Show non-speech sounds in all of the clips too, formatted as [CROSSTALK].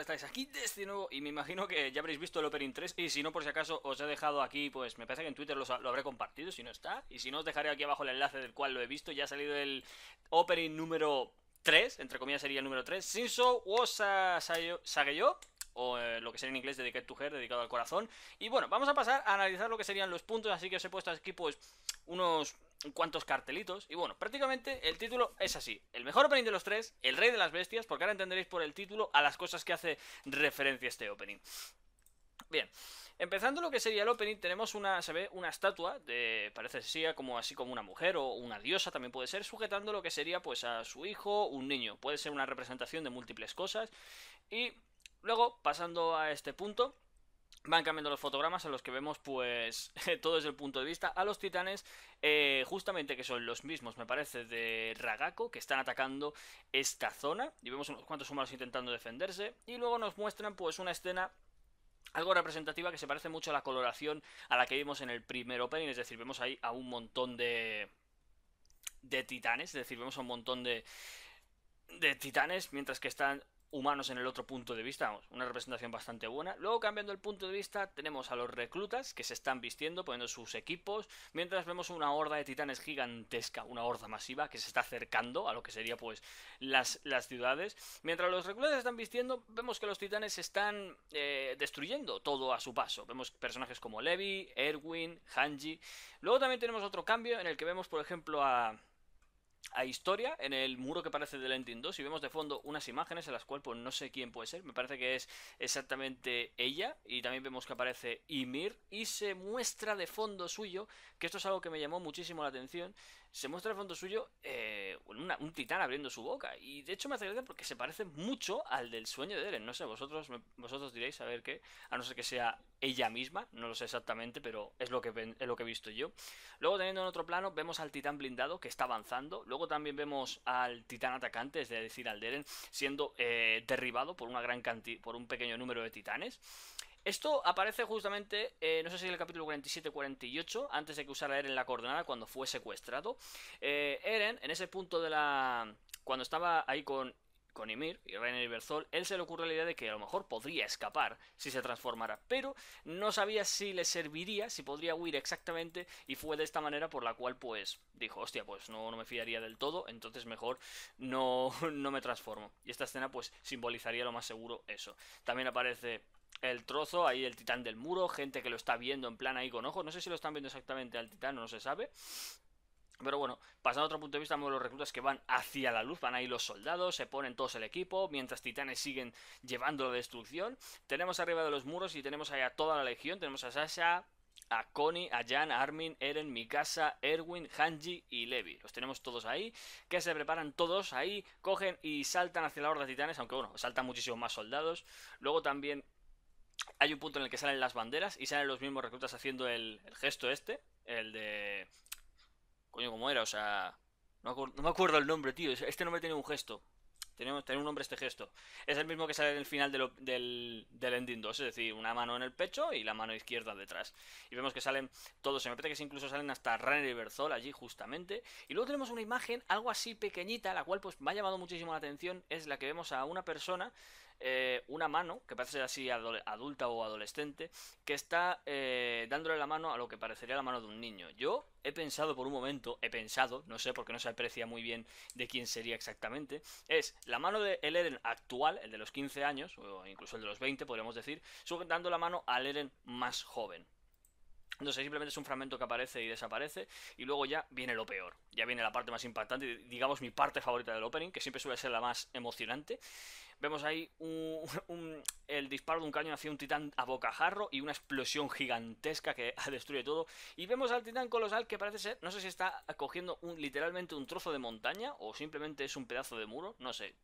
estáis aquí de nuevo y me imagino que ya habréis visto el Opening 3 y si no, por si acaso, os he dejado aquí, pues me parece que en Twitter lo, habré compartido, si no está, y si no, os dejaré aquí abajo el enlace del cual lo he visto, ya ha salido el Opening número 3, entre comillas sería el número 3, Shinso Wosa yo o eh, lo que sería en inglés Dedicated to Her, dedicado al corazón, y bueno, vamos a pasar a analizar lo que serían los puntos, así que os he puesto aquí pues unos cuantos cartelitos. Y bueno, prácticamente el título es así. El mejor opening de los tres, el rey de las bestias, porque ahora entenderéis por el título a las cosas que hace referencia este opening. Bien, empezando lo que sería el opening, tenemos una, se ve una estatua de, parece que como así como una mujer o una diosa también puede ser, sujetando lo que sería pues a su hijo, un niño. Puede ser una representación de múltiples cosas. Y luego, pasando a este punto, Van cambiando los fotogramas en los que vemos, pues, [LAUGHS] todo desde el punto de vista a los titanes, eh, justamente que son los mismos, me parece, de Ragako, que están atacando esta zona, y vemos unos cuantos humanos intentando defenderse, y luego nos muestran, pues, una escena algo representativa que se parece mucho a la coloración a la que vimos en el primer opening, es decir, vemos ahí a un montón de, de titanes, es decir, vemos a un montón de, de titanes mientras que están humanos en el otro punto de vista, vamos, una representación bastante buena. Luego cambiando el punto de vista tenemos a los reclutas que se están vistiendo, poniendo sus equipos, mientras vemos una horda de titanes gigantesca, una horda masiva que se está acercando a lo que sería pues las, ciudades. Mientras los reclutas están vistiendo, vemos que los titanes están eh, destruyendo todo a su paso. Vemos personajes como Levi, Erwin, Hanji. Luego también tenemos otro cambio en el que vemos por ejemplo a a historia en el muro que parece de Lending 2 y vemos de fondo unas imágenes en las cuales pues, no sé quién puede ser, me parece que es exactamente ella y también vemos que aparece Ymir y se muestra de fondo suyo, que esto es algo que me llamó muchísimo la atención, se muestra de fondo suyo eh, un titán abriendo su boca. Y de hecho me hace gracia porque se parece mucho al del sueño de Eren. No sé, vosotros, vosotros diréis a ver qué, a no ser que sea ella misma, no lo sé exactamente, pero es lo que, lo que he visto yo. Luego teniendo en otro plano vemos al titán blindado que está avanzando. Luego también vemos al titán atacante, es decir, al Deren, siendo eh, derribado por una gran cantidad, por un pequeño número de titanes. Esto aparece justamente, eh, no sé si en el capítulo 47-48, antes de que usara Eren la coordenada cuando fue secuestrado. Eh, Eren, en ese punto de la... cuando estaba ahí con con Ymir y Rainer Berzol, él se le ocurre la idea de que a lo mejor podría escapar si se transformara, pero no sabía si le serviría, si podría huir exactamente, y fue de esta manera por la cual pues dijo, hostia, pues no, no me fiaría del todo, entonces mejor no, [LAUGHS] no me transformo. Y esta escena pues simbolizaría lo más seguro eso. También aparece el trozo ahí el titán del muro, gente que lo está viendo en plan ahí con ojos. No sé si lo están viendo exactamente al titán, no se sabe. Pero bueno, pasando a otro punto de vista, vemos los reclutas que van hacia la luz, van ahí los soldados, se ponen todos el equipo, mientras titanes siguen llevando la destrucción. Tenemos arriba de los muros y tenemos ahí a toda la legión, tenemos a Sasha, a Connie, a Jan, a Armin, Eren, Mikasa, Erwin, Hanji y Levi. Los tenemos todos ahí, que se preparan todos ahí, cogen y saltan hacia la horda de titanes, aunque bueno, saltan muchísimos más soldados. Luego también hay un punto en el que salen las banderas y salen los mismos reclutas haciendo el, gesto este, el de... Coño, ¿cómo era? O sea... No, me acuerdo el nombre, tío. Este nombre tiene un gesto. Tiene, un nombre este gesto. Es el mismo que sale en el final del, del Ending 2, es decir, una mano en el pecho y la mano izquierda detrás. Y vemos que salen todos, se me parece que incluso salen hasta Rainer y allí justamente. Y luego tenemos una imagen, algo así pequeñita, la cual pues me ha llamado muchísimo la atención, es la que vemos a una persona eh, una mano, que parece ser así adulta o adolescente, que está eh, dándole la mano a lo que parecería la mano de un niño. Yo he pensado por un momento, he pensado, no sé porque no se aprecia muy bien de quién sería exactamente, es la mano de Eren actual, el de los 15 años, o incluso el de los 20, podríamos decir, dando la mano al Eren más joven. Entonces simplemente es un fragmento que aparece y desaparece y luego ya viene lo peor. Ya viene la parte más impactante, digamos mi parte favorita del opening, que siempre suele ser la más emocionante. Vemos ahí [LAUGHS] el disparo de un cañón hacia un titán a bocajarro y una explosión gigantesca que [LAUGHS] destruye todo. Y vemos al titán colosal que parece ser, no sé si está cogiendo un, literalmente un trozo de montaña o simplemente es un pedazo de muro,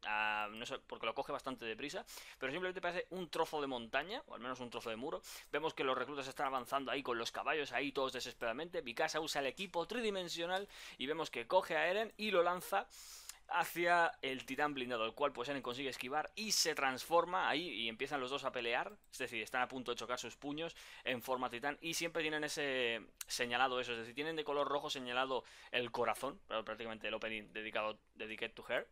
ah, no sé, porque lo coge bastante deprisa, pero simplemente parece un trozo de montaña, o al menos un trozo de muro. Vemos que los reclutas están avanzando ahí con los caballos, ahí todos desesperadamente. Mikasa usa el equipo tridimensional y vemos que coge a Eren y lo lanza hacia el titán blindado, el cual pues él consigue esquivar y se transforma ahí y empiezan los dos a pelear, es decir, están a punto de chocar sus puños en forma titán y siempre tienen ese señalado eso, es decir, tienen de color rojo señalado el corazón, prácticamente el opening dedicado Dedicated to Her,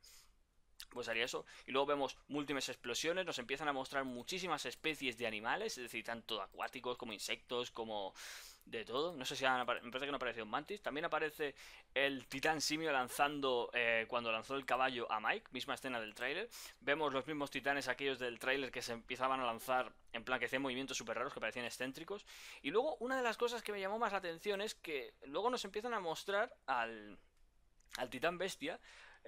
pues haría eso. Y luego vemos múltiples explosiones, nos empiezan a mostrar muchísimas especies de animales, es decir, tanto acuáticos como insectos, como de todo. No sé si me parece que no apareció un mantis. También aparece el titán simio lanzando eh, cuando lanzó el caballo a Mike, misma escena del tráiler. Vemos los mismos titanes, aquellos del tráiler que se empezaban a lanzar en plan que hacían movimientos súper raros que parecían excéntricos. Y luego una de las cosas que me llamó más la atención es que luego nos empiezan a mostrar al, al titán bestia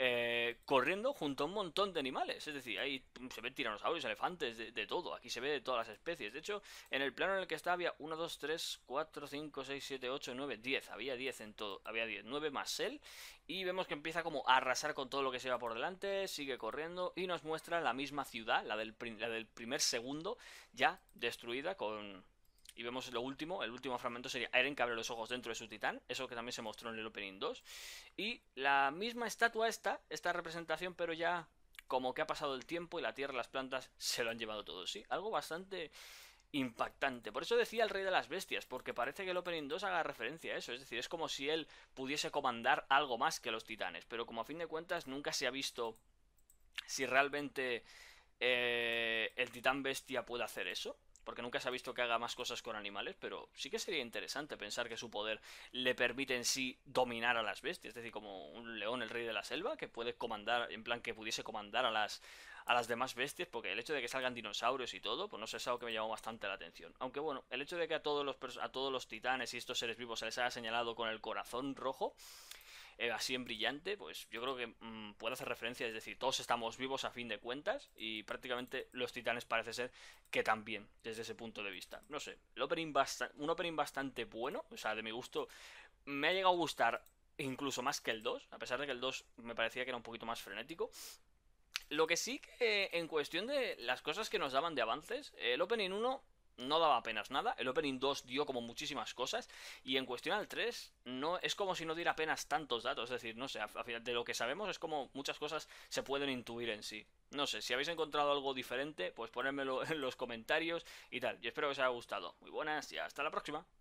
eh, corriendo junto a un montón de animales. Es decir, ahí se ven tiranosaurios, elefantes, de, todo. Aquí se ve de todas las especies. De hecho, en el plano en el que está había 1, 2, 3, 4, 5, 6, 7, 8, 9, 10. Había 10 en todo. Había 10. 9 más él. Y vemos que empieza como a arrasar con todo lo que se va por delante. Sigue corriendo. Y nos muestra la misma ciudad, la del primer segundo, ya destruida con y vemos lo último, el último fragmento sería Eren que abre los ojos dentro de su titán, eso que también se mostró en el Opening 2. Y la misma estatua esta, esta representación, pero ya como que ha pasado el tiempo y la tierra, las plantas se lo han llevado todo, ¿sí? Algo bastante impactante. Por eso decía el rey de las bestias, porque parece que el Opening 2 haga referencia a eso. Es decir, es como si él pudiese comandar algo más que los titanes, pero como a fin de cuentas nunca se ha visto si realmente eh, el titán bestia puede hacer eso porque nunca se ha visto que haga más cosas con animales, pero sí que sería interesante pensar que su poder le permite en sí dominar a las bestias, es decir, como un león, el rey de la selva, que puede comandar, en plan que pudiese comandar a las, a las demás bestias, porque el hecho de que salgan dinosaurios y todo, pues no sé, es algo que me llamó bastante la atención. Aunque bueno, el hecho de que a todos los, a todos los titanes y estos seres vivos se les haya señalado con el corazón rojo, eh, así en brillante, pues yo creo que mm, puede hacer referencia, es decir, todos estamos vivos a fin de cuentas y prácticamente los titanes parece ser que también, desde ese punto de vista. No sé, el opening un opening bastante bueno, o sea, de mi gusto, me ha llegado a gustar incluso más que el 2, a pesar de que el 2 me parecía que era un poquito más frenético. Lo que sí que en cuestión de las cosas que nos daban de avances, el Opening 1 no daba apenas nada. El Opening 2 dio como muchísimas cosas. Y en cuestión al 3, no, es como si no diera apenas tantos datos. Es decir, no sé, de lo que sabemos es como muchas cosas se pueden intuir en sí. No sé, si habéis encontrado algo diferente, pues ponedmelo en los comentarios y tal. Yo espero que os haya gustado. Muy buenas y hasta la próxima.